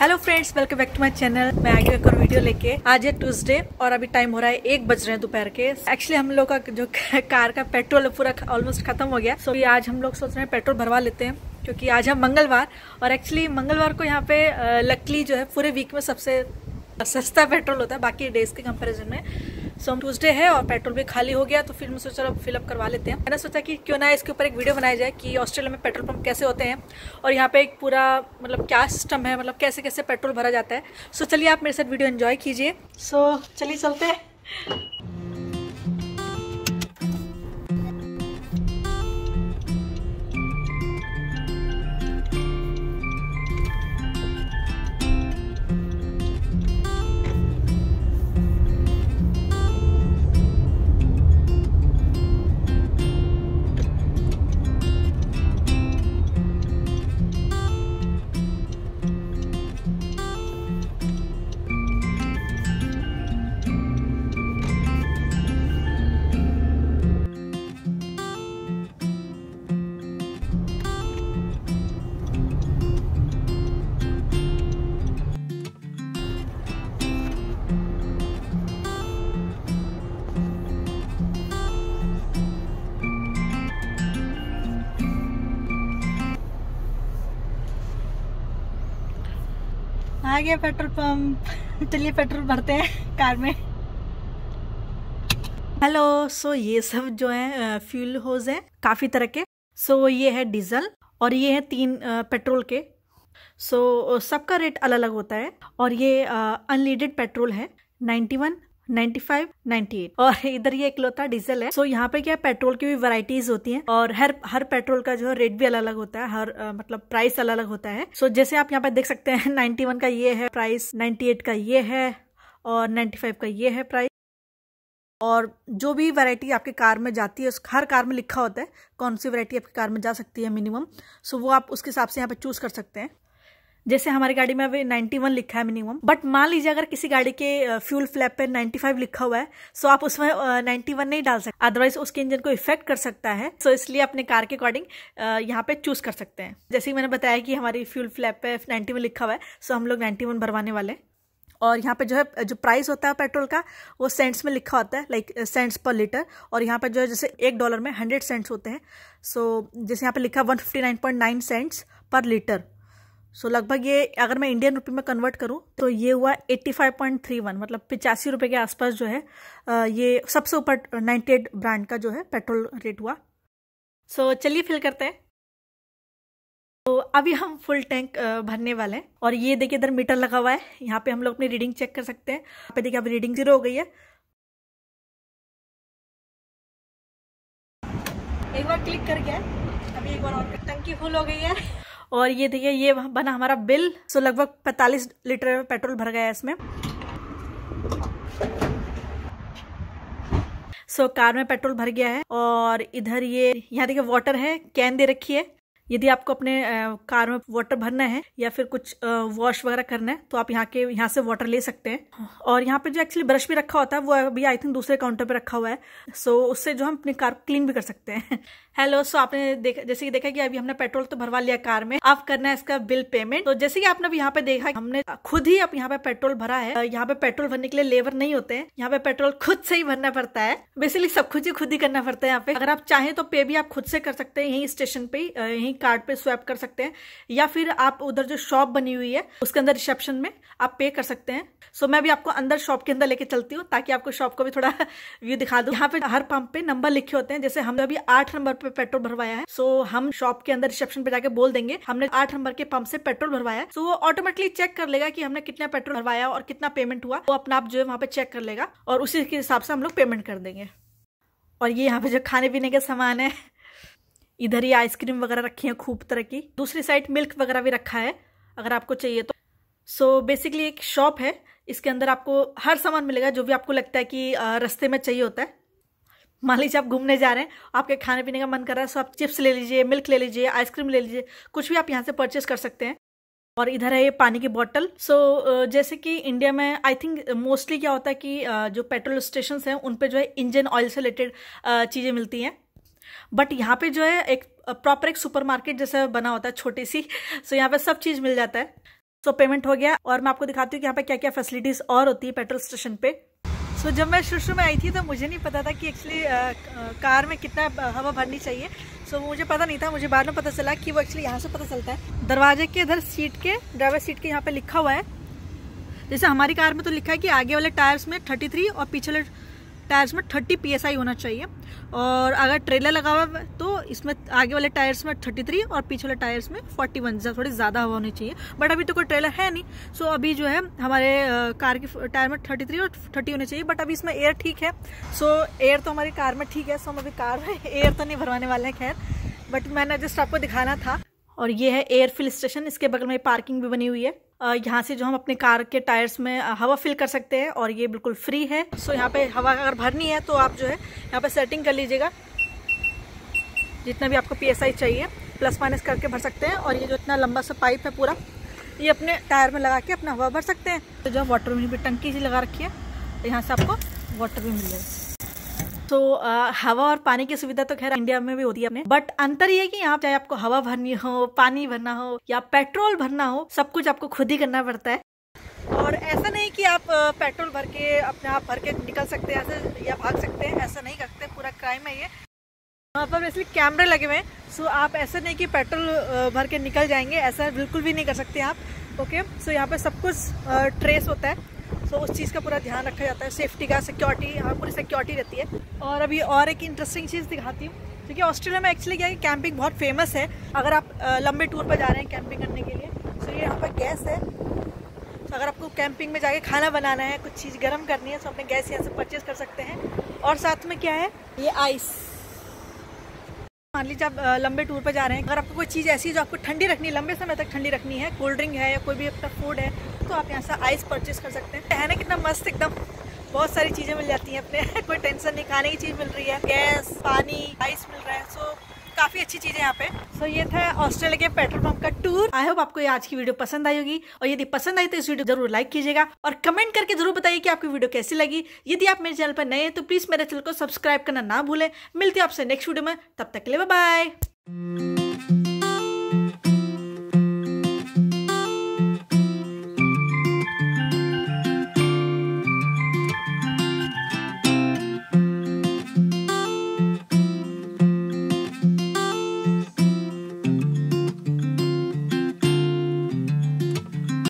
hello friends welcome back to my channel मैं आगे एक और वीडियो लेके आज है ट्यूसडे और अभी टाइम हो रहा है एक बज रहे हैं दोपहर के एक्चुअली हम लोग का जो कार का पेट्रोल पूरा ऑलमोस्ट खत्म हो गया सो so, आज हम लोग सोच रहे हैं पेट्रोल भरवा लेते हैं क्योंकि आज है मंगलवार और एक्चुअली मंगलवार को यहाँ पे लकली uh, जो है पूरे वीक में सबसे सस्ता पेट्रोल होता है बाकी डेज के कंपेरिजन में सो हम ट्यूजडे है और पेट्रोल भी खाली हो गया तो फिर मैं सोचा फिलअप करवा लेते हैं मैंने सोचा कि क्यों ना इसके ऊपर एक वीडियो बनाया जाए कि ऑस्ट्रेलिया में पेट्रोल पम्प कैसे होते हैं और यहाँ पे एक पूरा मतलब क्या सिस्टम है मतलब कैसे कैसे पेट्रोल भरा जाता है सो चलिए आप मेरे साथ वीडियो इन्जॉय कीजिए सो चलिए चलते हैं आ गया पेट्रोल पंप चलिए पेट्रोल भरते हैं कार में हेलो सो ये सब जो है फ्यूल होज है काफ़ी तरह के सो so, ये है डीजल और ये है तीन पेट्रोल के सो so, सबका रेट अलग अलग होता है और ये अनलीडेड पेट्रोल है 91 नाइन्टी फाइव नाइन्टी एट और इधर ये इकलौता डीजल है सो so, यहाँ पे क्या पेट्रोल की भी वैरायटीज होती हैं और हर हर पेट्रोल का जो है रेट भी अलग अलग होता है हर आ, मतलब प्राइस अलग अलग होता है सो so, जैसे आप यहाँ पे देख सकते हैं नाइन्टी वन का ये है प्राइस नाइन्टी एट का ये है और नाइन्टी फाइव का ये है प्राइस और जो भी वैरायटी आपके कार में जाती है उस हर कार में लिखा होता है कौन सी वैरायटी आपकी कार में जा सकती है मिनिमम सो so, वो आप उसके हिसाब से यहाँ पे चूज कर सकते हैं जैसे हमारी गाड़ी में अभी 91 लिखा है मिनिमम बट मान लीजिए अगर किसी गाड़ी के फ्यूल फ्लैप पे 95 लिखा हुआ है सो आप उसमें 91 नहीं डाल सकते अदरवाइज उसके इंजन को इफेक्ट कर सकता है सो इसलिए अपने कार के अकॉर्डिंग यहाँ पे चूज कर सकते हैं जैसे मैंने बताया कि हमारी फ्यूल फ्लैप पे नाइन्टी लिखा हुआ है सो हम लोग नाइन्टी भरवाने वाले और यहाँ पे जो है जो प्राइस होता है पेट्रोल का वो सेंट्स में लिखा होता है लाइक सेंट्स पर लीटर और यहाँ पे जो है जैसे एक डॉलर में हंड्रेड सेंट्स होते हैं सो so, जैसे यहाँ पे लिखा one fifty nine point nine cents पर लीटर सो so, लगभग ये अगर मैं इंडियन रुपये में कन्वर्ट करूँ तो ये हुआ 85.31 मतलब पिचासी रुपये के आसपास जो है ये सबसे ऊपर 98 ब्रांड का जो है पेट्रोल रेट हुआ सो so, चलिए फिल करते हैं तो अभी हम फुल टैंक भरने वाले हैं और ये देखिए इधर मीटर लगा हुआ है यहाँ पे हम लोग अपनी रीडिंग चेक कर सकते हैं यहाँ पे देखिए अभी रीडिंग जीरो हो गई है एक बार क्लिक कर गया अभी एक बार और टंकी फुल हो गई है और ये देखिए ये बना हमारा बिल सो लगभग 45 लीटर पेट्रोल भर गया है इसमें सो so, कार में पेट्रोल भर गया है और इधर ये यहाँ देखिए वाटर है कैन दे रखी है यदि आपको अपने कार में वाटर भरना है या फिर कुछ वॉश वगैरह करना है तो आप यहाँ के यहाँ से वाटर ले सकते हैं और यहाँ पे जो एक्चुअली ब्रश भी रखा होता है वो अभी आई थिंक दूसरे काउंटर पे रखा हुआ है सो so, उससे जो हम अपनी कार क्लीन भी कर सकते हैं हेलो सो आपने देखा जैसे कि देखा कि अभी हमने पेट्रोल तो भरवा लिया कार में आप करना है इसका बिल पेमेंट तो जैसे कि आपने अभी यहाँ पे देखा हमने खुद ही अब यहाँ पे पेट्रोल भरा है यहाँ पे पेट्रोल भरने के लिए लेबर नहीं होते हैं यहाँ पे पेट्रोल खुद से ही भरना पड़ता है बेसिकली सब कुछ ही खुद ही करना पड़ता है यहाँ पे अगर आप चाहें तो पे भी आप खुद से कर सकते हैं यही स्टेशन पे यही एक कार्ड पे स्वैप कर सकते हैं या फिर आप उधर जो शॉप बनी हुई है उसके अंदर रिसेप्शन में आप पे कर सकते हैं सो so, मैं भी आपको अंदर शॉप के अंदर लेके चलती हूँ ताकि आपको शॉप को भी थोड़ा व्यू दिखा दू यहाँ पे हर पंप पे नंबर लिखे होते हैं जैसे हमने अभी आठ नंबर पे पेट्रोल भरवाया है सो so, हम शॉप के अंदर रिसेप्शन पे जाके बोल देंगे हमने आठ नंबर के पंप से पेट्रोल भरवाया सो so, वो ऑटोमेटिकली चेक कर लेगा कि हमने कितना पेट्रोल भरवाया और कितना पेमेंट हुआ वो अपना आप जो है वहाँ पे चेक कर लेगा और उसी के हिसाब से हम लोग पेमेंट कर देंगे और ये यहाँ पे जो खाने पीने के सामान है इधर ही आइसक्रीम वगैरह रखी है खूब तरह की दूसरी साइड मिल्क वगैरह भी रखा है अगर आपको चाहिए तो सो so, बेसिकली एक शॉप है इसके अंदर आपको हर सामान मिलेगा जो भी आपको लगता है कि रस्ते में चाहिए होता है मान लीजिए आप घूमने जा रहे हैं आपके खाने पीने का मन कर रहा है सो आप चिप्स ले लीजिए मिल्क ले लीजिए आइसक्रीम ले लीजिए कुछ भी आप यहाँ से परचेस कर सकते हैं और इधर है ये पानी की बॉटल सो so, जैसे कि इंडिया में आई थिंक मोस्टली क्या होता है कि जो पेट्रोल स्टेशन हैं उन पर जो है इंजन ऑयल से रिलेटेड चीज़ें मिलती हैं बट यहाँ पे जो है एक प्रॉपर एक सुपरमार्केट जैसे बना होता है छोटी सी सो यहाँ पे सब चीज़ मिल जाता है सो पेमेंट हो गया और मैं आपको दिखाती हूँ कि यहाँ पे क्या क्या फैसिलिटीज़ और होती है पेट्रोल स्टेशन पे सो जब मैं शुरू शुरू में आई थी तो मुझे नहीं पता था कि एक्चुअली कार में कितना हवा भरनी चाहिए सो so, मुझे पता नहीं था मुझे बाद में पता चला कि वो एक्चुअली यहाँ से पता चलता है दरवाजे के इधर सीट के ड्राइवर सीट के यहाँ पे लिखा हुआ है जैसे हमारी कार में तो लिखा है कि आगे वाले टायर्स में 33 और पीछे वाले टायर्स में 30 पीएसआई होना चाहिए और अगर ट्रेलर लगा हुआ है तो इसमें आगे वाले टायर्स में 33 और पीछे वाले टायर्स में 41 वन थोड़ी ज़्यादा हवा होनी चाहिए बट अभी तो कोई ट्रेलर है नहीं सो so अभी जो है हमारे कार के टायर में 33 और 30 होने चाहिए बट अभी इसमें एयर ठीक है सो so, एयर तो हमारी कार में ठीक है सो हम अभी कार में एयर तो नहीं भरवाने वाले हैं खैर बट मैंने जस्ट आपको दिखाना था और ये है एयर फिल स्टेशन इसके बगल में पार्किंग भी बनी हुई है यहाँ से जो हम अपने कार के टायर्स में हवा फिल कर सकते हैं और ये बिल्कुल फ्री है सो यहाँ पे हवा अगर भरनी है तो आप जो है यहाँ पे सेटिंग कर लीजिएगा जितना भी आपको पी चाहिए प्लस माइनस करके भर सकते हैं और ये जो इतना लंबा सा पाइप है पूरा ये अपने टायर में लगा के अपना हवा भर सकते हैं तो जो वाटर में भी टंकी सी लगा रखी है तो यहाँ से आपको वाटर भी मिल जाएगा तो आ, हवा और पानी की सुविधा तो खैर इंडिया में भी होती है अपने बट अंतर ये है कि यहाँ चाहे आपको हवा भरनी हो पानी भरना हो या पेट्रोल भरना हो सब कुछ आपको खुद ही करना पड़ता है और ऐसा नहीं कि आप पेट्रोल भर के अपने आप भर के निकल सकते हैं ऐसे या भाग सकते हैं ऐसा नहीं करते पूरा क्राइम है ये वहाँ पर इसलिए कैमरे लगे हुए हैं सो आप ऐसा नहीं कि पेट्रोल भर के निकल जाएंगे ऐसा बिल्कुल भी नहीं कर सकते आप ओके सो यहाँ पर सब कुछ ट्रेस होता है सो उस चीज़ का पूरा ध्यान रखा जाता है सेफ्टी का सिक्योरिटी यहाँ पूरी सिक्योरिटी रहती है और अभी और एक इंटरेस्टिंग चीज़ दिखाती हूँ क्योंकि ऑस्ट्रेलिया में एक्चुअली क्या है कैंपिंग बहुत फेमस है अगर आप लंबे टूर पर जा रहे हैं कैंपिंग करने के लिए सो ये यहाँ पर गैस है तो अगर आपको कैंपिंग में जाके खाना बनाना है कुछ चीज़ गर्म करनी है तो अपने गैस यहाँ से परचेज कर सकते हैं और साथ में क्या है ये आइस मान लीजिए आप लंबे टूर पर जा रहे हैं अगर आपको कोई चीज़ ऐसी है जो आपको ठंडी रखनी है लंबे समय तक ठंडी रखनी है कोल्ड ड्रिंक है या कोई भी अपना फूड है तो आप यहाँ से आइस परचेज कर सकते हैं है ना कितना मस्त एकदम बहुत सारी चीज़ें मिल जाती हैं अपने कोई टेंशन नहीं खाने की चीज़ मिल रही है गैस पानी आइस मिल रहा है सो काफ़ी अच्छी चीज़ें यहाँ पे सो so, ये था ऑस्ट्रेलिया के पेट्रोल पंप का टूर आई होप आपको ये आज की वीडियो पसंद आई होगी और यदि पसंद आई तो इस वीडियो जरूर लाइक कीजिएगा और कमेंट करके जरूर बताइए कि आपकी वीडियो कैसी लगी यदि आप मेरे चैनल पर नए हैं तो प्लीज़ मेरे चैनल को सब्सक्राइब करना ना भूलें मिलती है आपसे नेक्स्ट वीडियो में तब तक के लिए बाय